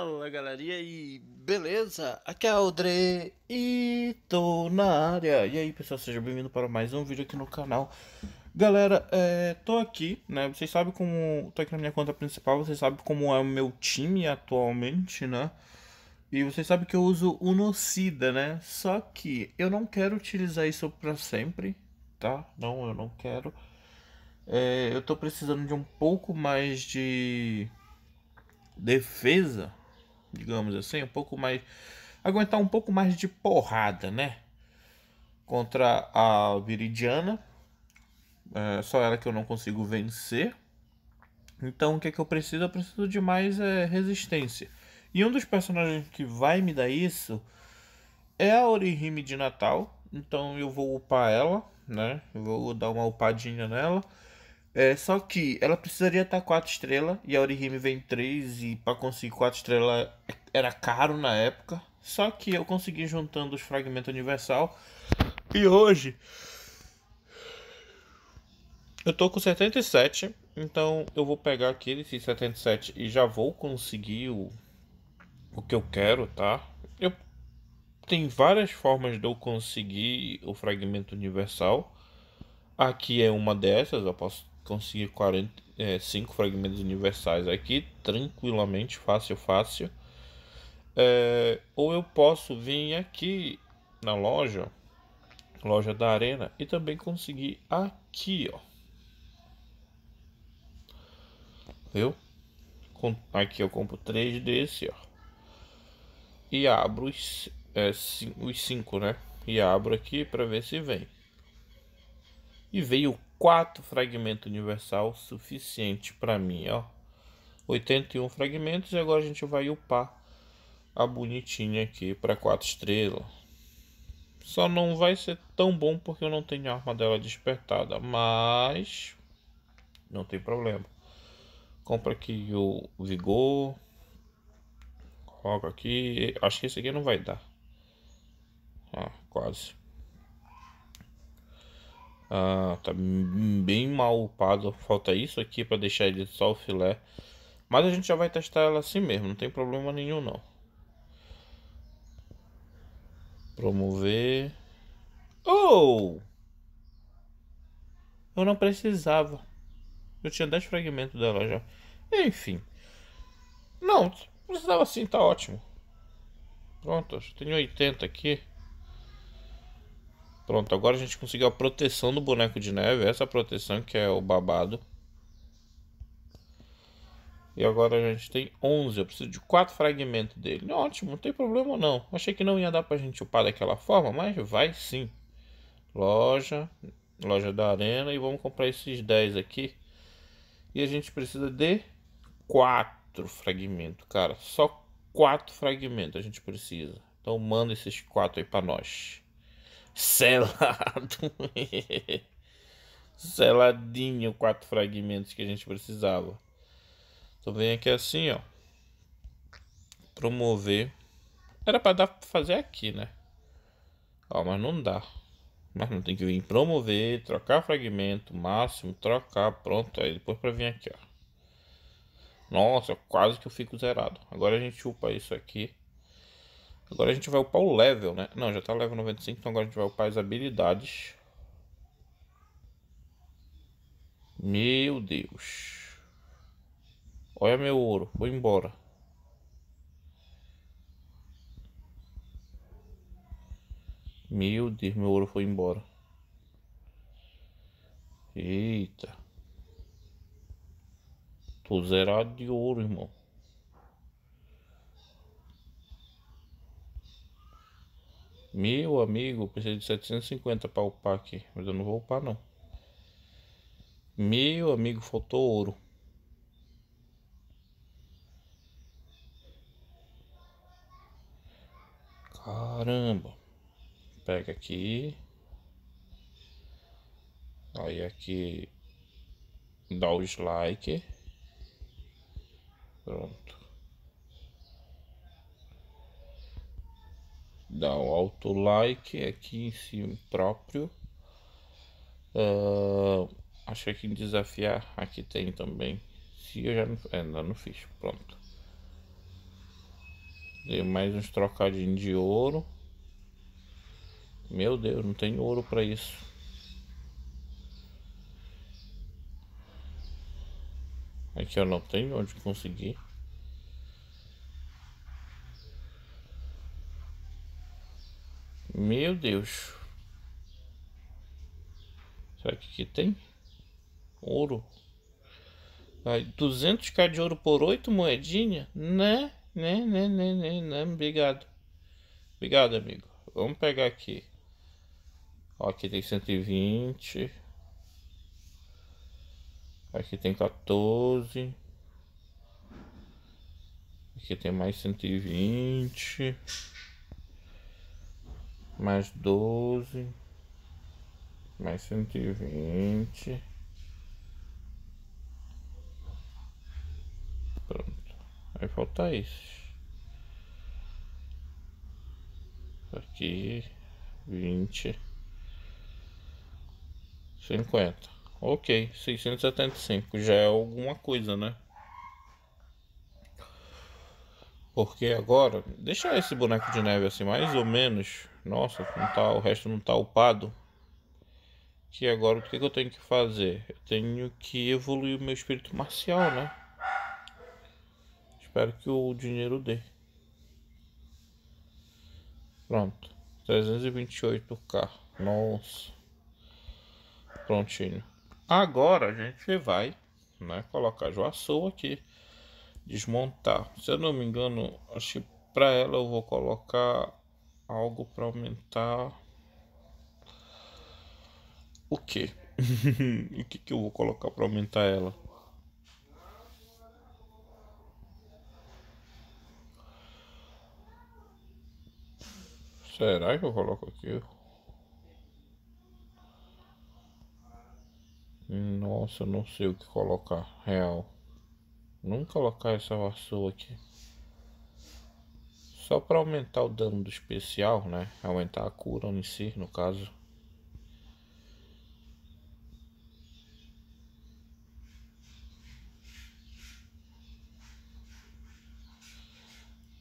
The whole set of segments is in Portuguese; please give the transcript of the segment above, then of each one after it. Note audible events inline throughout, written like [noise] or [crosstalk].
Fala galerinha e beleza? Aqui é o Dre e tô na área. E aí pessoal, seja bem vindo para mais um vídeo aqui no canal. Galera, é, tô aqui, né? Vocês sabem como. Tô aqui na minha conta principal, vocês sabem como é o meu time atualmente, né? E vocês sabem que eu uso o Nocida, né? Só que eu não quero utilizar isso pra sempre, tá? Não, eu não quero. É, eu tô precisando de um pouco mais de defesa digamos assim, um pouco mais aguentar um pouco mais de porrada, né? Contra a Viridiana. É só ela que eu não consigo vencer. Então o que é que eu preciso? Eu preciso de mais é, resistência. E um dos personagens que vai me dar isso é a Orihime de Natal. Então eu vou upar ela, né? Eu vou dar uma upadinha nela. É, só que ela precisaria estar 4 estrelas e a Orihime vem 3 e para conseguir 4 estrelas era caro na época. Só que eu consegui juntando os fragmentos universal e hoje eu tô com 77, então eu vou pegar aqueles 77 e já vou conseguir o, o que eu quero, tá? Eu tem várias formas de eu conseguir o fragmento universal. Aqui é uma dessas, eu posso conseguir 45 é, fragmentos universais aqui tranquilamente, fácil, fácil. É, ou eu posso vir aqui na loja, loja da Arena, e também conseguir aqui, ó. Viu? Aqui eu compro 3 desse, ó. E abro os, é, 5, né? E abro aqui para ver se vem. E veio 4 fragmentos universal suficiente para mim, ó. 81 fragmentos e agora a gente vai upar a bonitinha aqui para 4 estrelas. Só não vai ser tão bom porque eu não tenho a arma dela despertada, mas não tem problema. Compra aqui o vigor, coloca aqui, acho que esse aqui não vai dar. Ah, quase. Ah, tá bem mal upado. Falta isso aqui para deixar ele só o filé. Mas a gente já vai testar ela assim mesmo, não tem problema nenhum não. Promover. Oh! Eu não precisava. Eu tinha 10 fragmentos dela já. Enfim. Não, precisava sim, tá ótimo. Pronto, tenho 80 aqui. Pronto, agora a gente conseguiu a proteção do boneco de neve, essa proteção que é o babado. E agora a gente tem 11, eu preciso de 4 fragmentos dele. Ótimo, não tem problema não. Achei que não ia dar pra gente upar daquela forma, mas vai sim. Loja, loja da arena e vamos comprar esses 10 aqui. E a gente precisa de 4 fragmentos, cara. Só 4 fragmentos a gente precisa. Então manda esses 4 aí pra nós selado. Seladinho, quatro fragmentos que a gente precisava. Então vem aqui assim, ó. Promover. Era para dar pra fazer aqui, né? Ó, mas não dá. Mas não tem que vir promover, trocar fragmento, máximo, trocar, pronto. Aí depois para vir aqui, ó. Nossa, quase que eu fico zerado. Agora a gente upa isso aqui. Agora a gente vai upar o level, né? Não, já tá level 95, então agora a gente vai upar as habilidades. Meu Deus. Olha meu ouro, vou embora. Meu Deus, meu ouro foi embora. Eita. Tô zerado de ouro, irmão. Meu amigo, precisa de 750 para upar aqui, mas eu não vou upar não. Meu amigo, faltou ouro. Caramba. Pega aqui. Aí aqui dá o dislike. Pronto. dá o auto like aqui em si próprio uh, acho que em desafiar aqui tem também se eu já não, ainda é, não fiz pronto dei mais uns trocadinhos de ouro meu Deus não tem ouro para isso Aqui eu não tenho onde conseguir. Meu Deus. Será que aqui tem? Ouro. Aí, 200k de ouro por 8 moedinha? Né? Né, né, né, né, né. Obrigado. Obrigado, amigo. Vamos pegar aqui. Ó, aqui tem 120. Aqui tem 14. Aqui tem mais 120 mais doze, mais cento e vinte. Pronto. Aí falta isso Aqui, vinte, cinquenta. Ok, seiscentos e cinco já é alguma coisa, né? Porque agora, deixar esse boneco de neve assim mais ou menos nossa, não tá, o resto não está upado. Que agora o que, que eu tenho que fazer? Eu tenho que evoluir o meu espírito marcial, né? Espero que o dinheiro dê. Pronto. 328 por carro. Nossa. Prontinho. Agora a gente vai né, colocar Joaçou aqui. Desmontar. Se eu não me engano, acho que pra ela eu vou colocar algo para aumentar o que? [laughs] o que, que eu vou colocar para aumentar ela? Será que eu coloco aqui? Nossa, eu não sei o que colocar. Real. Vamos colocar essa vassoura aqui. Só para aumentar o dano do especial, né? Aumentar a cura em si, no caso.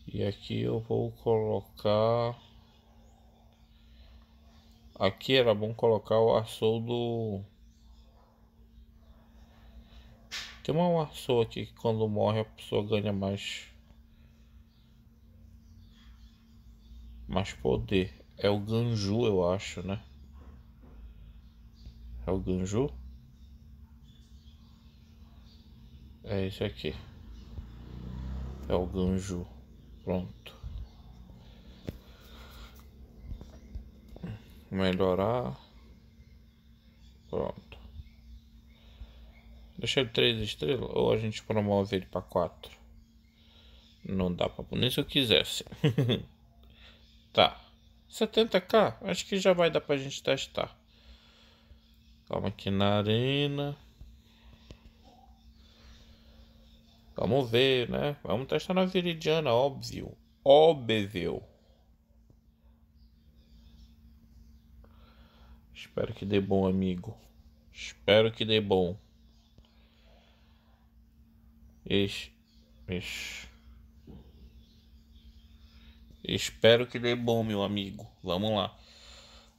E aqui eu vou colocar... Aqui era bom colocar o açougue do... Tem uma açougue aqui que quando morre a pessoa ganha mais mais poder. É o Ganju, eu acho, né? É o Ganju? É esse aqui. É o Ganju. Pronto. Melhorar. Pronto. Deixa ele 3 estrelas ou a gente promove ele para 4? Não dá para Nem se eu quisesse. [laughs] Tá. 70k? Acho que já vai dar pra gente testar. Calma aqui na arena. Vamos ver, né? Vamos testar na Viridiana, óbvio. Óbvio. Espero que dê bom, amigo. Espero que dê bom. Ixi. Ixi. Espero que dê bom, meu amigo. Vamos lá.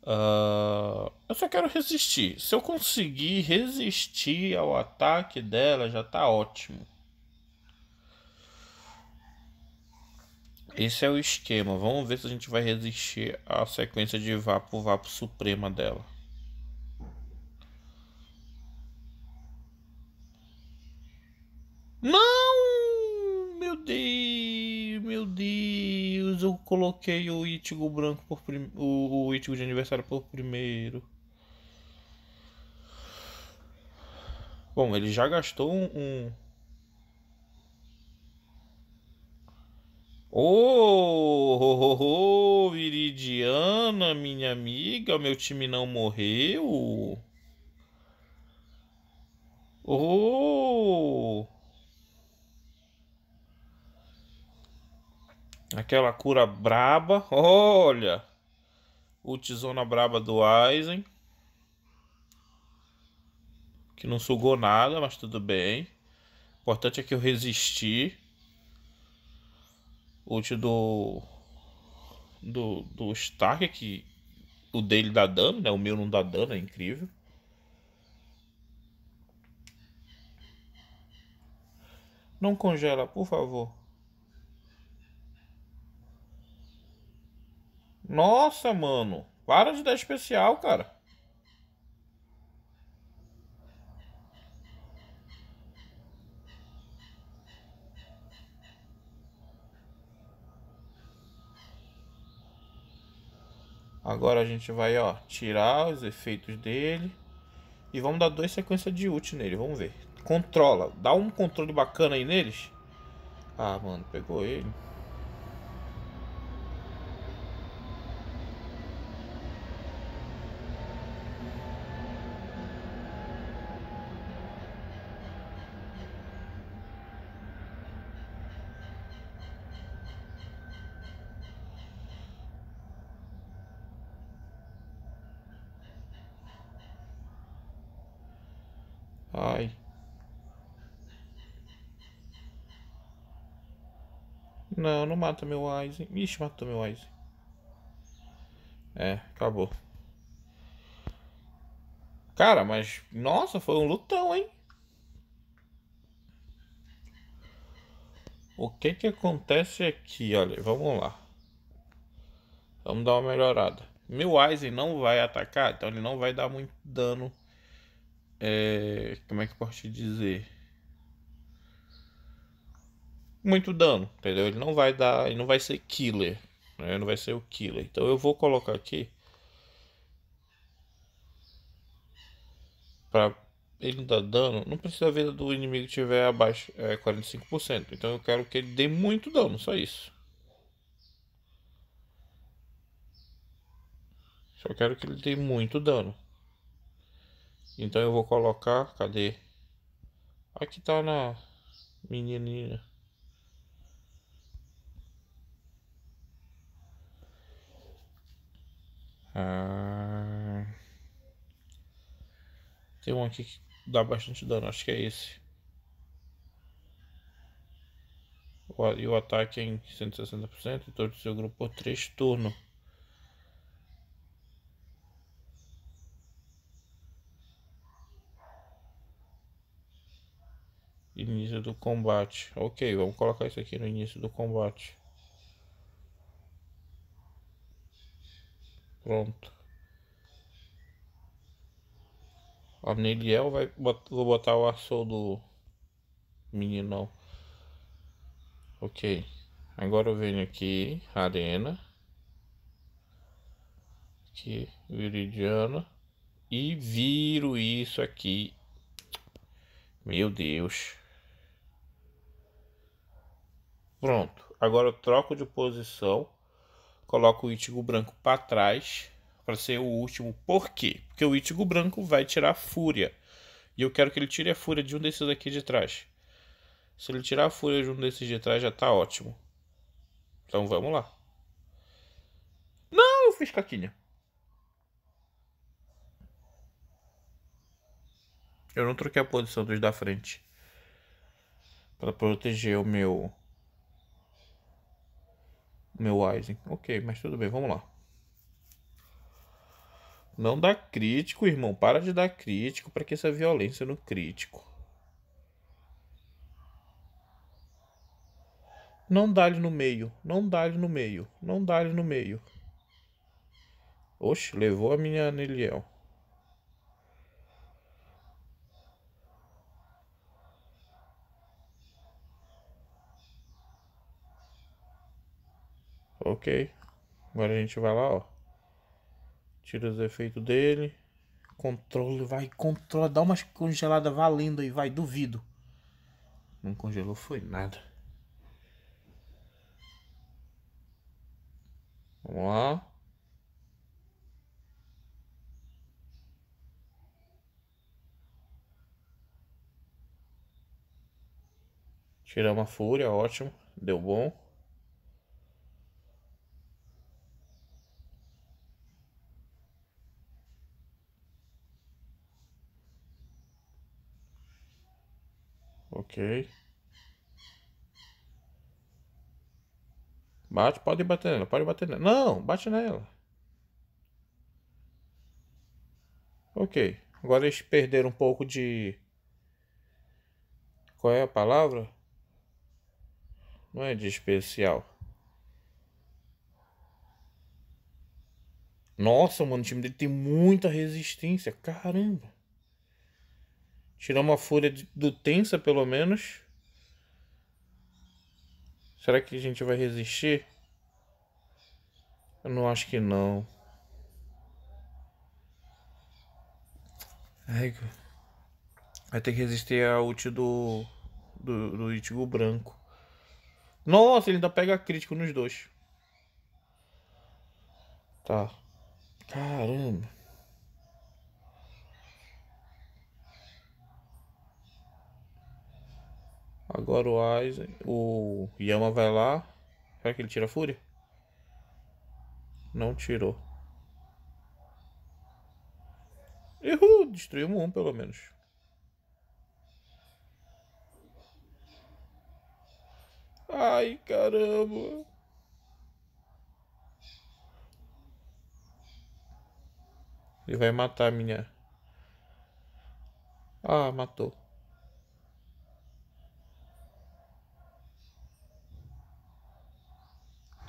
Uh, eu só quero resistir. Se eu conseguir resistir ao ataque dela, já tá ótimo. Esse é o esquema. Vamos ver se a gente vai resistir à sequência de Vapo Vapo Suprema dela. Não! Meu Deus! meu Deus, eu coloquei o Itigo branco por prim... o, Itigo de aniversário por primeiro. Bom, ele já gastou um. Oh, oh, oh, oh, Viridiana, minha amiga, meu time não morreu. Oh, Aquela cura braba. Olha! O tesoura braba do Aizen. Que não sugou nada, mas tudo bem. O importante é que eu resisti. Ult do. Do, do Stark, que o dele dá dano, né? O meu não dá dano, é incrível. Não congela, por favor. Nossa, mano. Para de dar especial, cara. Agora a gente vai, ó, tirar os efeitos dele. E vamos dar duas sequências de ult nele, vamos ver. Controla, dá um controle bacana aí neles. Ah, mano, pegou ele. mata meu Aizen. Ixi, matou meu Aizen. É, acabou. Cara, mas... Nossa, foi um lutão, hein? O que que acontece aqui? Olha, vamos lá. Vamos dar uma melhorada. Meu Aizen não vai atacar, então ele não vai dar muito dano. É, como é que eu posso te dizer? muito dano, entendeu? Ele não vai dar, ele não vai ser killer, né? não vai ser o killer. Então eu vou colocar aqui para ele dar dano, não precisa a vida do inimigo tiver abaixo é, 45%. Então eu quero que ele dê muito dano, só isso. Só quero que ele dê muito dano. Então eu vou colocar, cadê? Aqui tá na menininha. Ah... Tem um aqui que dá bastante dano, acho que é esse. E o ataque é em 160%, então do seu grupo por 3 turnos. Início do combate. Ok, vamos colocar isso aqui no início do combate. Pronto. A Neliel vai botar, vou botar o açougue do meninão. Ok. Agora eu venho aqui, arena. Aqui, viridiana. E viro isso aqui. Meu Deus. Pronto. Agora eu troco de posição coloca o Ichigo branco para trás para ser o último. Por quê? Porque o Ichigo branco vai tirar a fúria. E eu quero que ele tire a fúria de um desses aqui de trás. Se ele tirar a fúria de um desses de trás, já tá ótimo. Então vamos lá. Não, eu fiz caquinha. Eu não troquei a posição dos da frente. para proteger o meu meu Aizen. Ok, mas tudo bem, vamos lá. Não dá crítico, irmão. Para de dar crítico. Pra que essa violência no crítico? Não dá-lhe no meio. Não dá-lhe no meio. Não dá-lhe no meio. Oxe, levou a minha Aneliel. Ok. Agora a gente vai lá, ó. Tira os efeitos dele. Controle, vai, controla. Dá uma congelada valendo aí, vai, duvido. Não congelou, foi nada. Vamos lá. Tiramos uma fúria, ótimo. Deu bom. Ok. Bate, pode bater nela, pode bater nela. Não, bate nela. Ok. Agora eles perderam um pouco de. Qual é a palavra? Não é de especial. Nossa, mano, o time dele tem muita resistência. Caramba. Tirar uma fúria do tensa, pelo menos. Será que a gente vai resistir? Eu não acho que não. vai ter que resistir a ult do, do, do Itigo branco. Nossa, ele ainda pega crítico nos dois. Tá. Caramba. Agora o Aizen, o Yama vai lá. Será que ele tira a fúria? Não tirou. Errou, destruímos um pelo menos. Ai, caramba. Ele vai matar a minha. Ah, matou.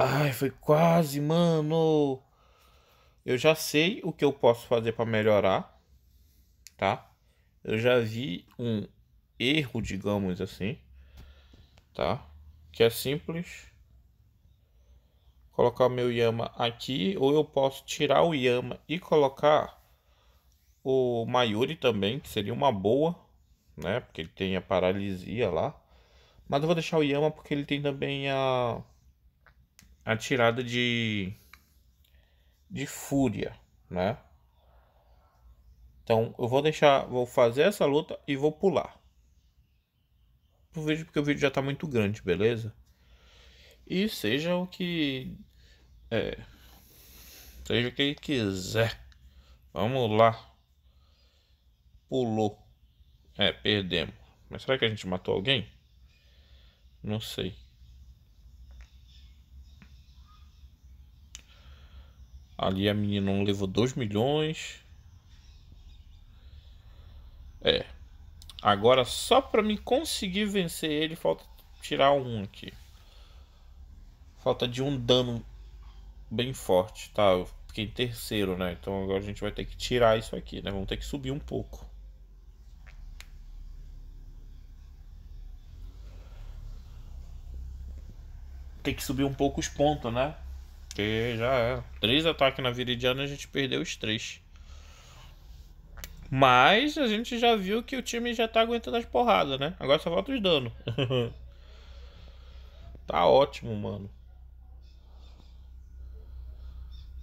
Ai, foi quase, mano. Eu já sei o que eu posso fazer para melhorar, tá? Eu já vi um erro, digamos assim, tá? Que é simples. Colocar meu Yama aqui, ou eu posso tirar o Yama e colocar o Mayuri também, que seria uma boa, né? Porque ele tem a paralisia lá. Mas eu vou deixar o Yama porque ele tem também a atirada de, de fúria, né? Então eu vou deixar, vou fazer essa luta e vou pular pro vídeo porque o vídeo já tá muito grande, beleza? E seja o que é, seja o que quiser. Vamos lá. Pulou. É, perdemos. Mas será que a gente matou alguém? Não sei. Ali a menina não levou 2 milhões. É. Agora só para me conseguir vencer ele falta tirar um aqui. Falta de um dano bem forte, tá? Eu fiquei em terceiro, né? Então agora a gente vai ter que tirar isso aqui, né? Vamos ter que subir um pouco. Tem que subir um pouco os pontos, né? Porque já é. Três ataques na Viridiana a gente perdeu os três. Mas a gente já viu que o time já tá aguentando as porradas, né? Agora só falta os danos. [laughs] tá ótimo, mano.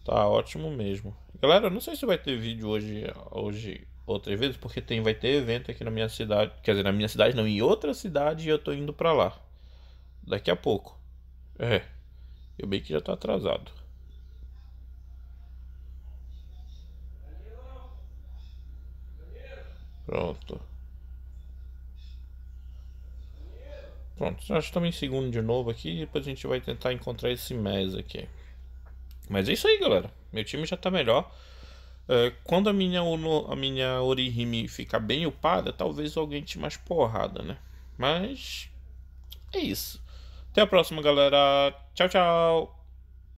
Tá ótimo mesmo. Galera, eu não sei se vai ter vídeo hoje, hoje outras vezes, porque tem, vai ter evento aqui na minha cidade. Quer dizer, na minha cidade não, em outra cidade e eu tô indo pra lá. Daqui a pouco. É. Eu bem que já tô atrasado. Pronto. Pronto, já estamos em segundo de novo aqui. Depois a gente vai tentar encontrar esse mês aqui. Mas é isso aí, galera. Meu time já tá melhor. É, quando a minha, Uno, a minha Orihime ficar bem upada, talvez alguém te mais porrada, né? Mas é isso. Até a próxima, galera. Tchau, tchau.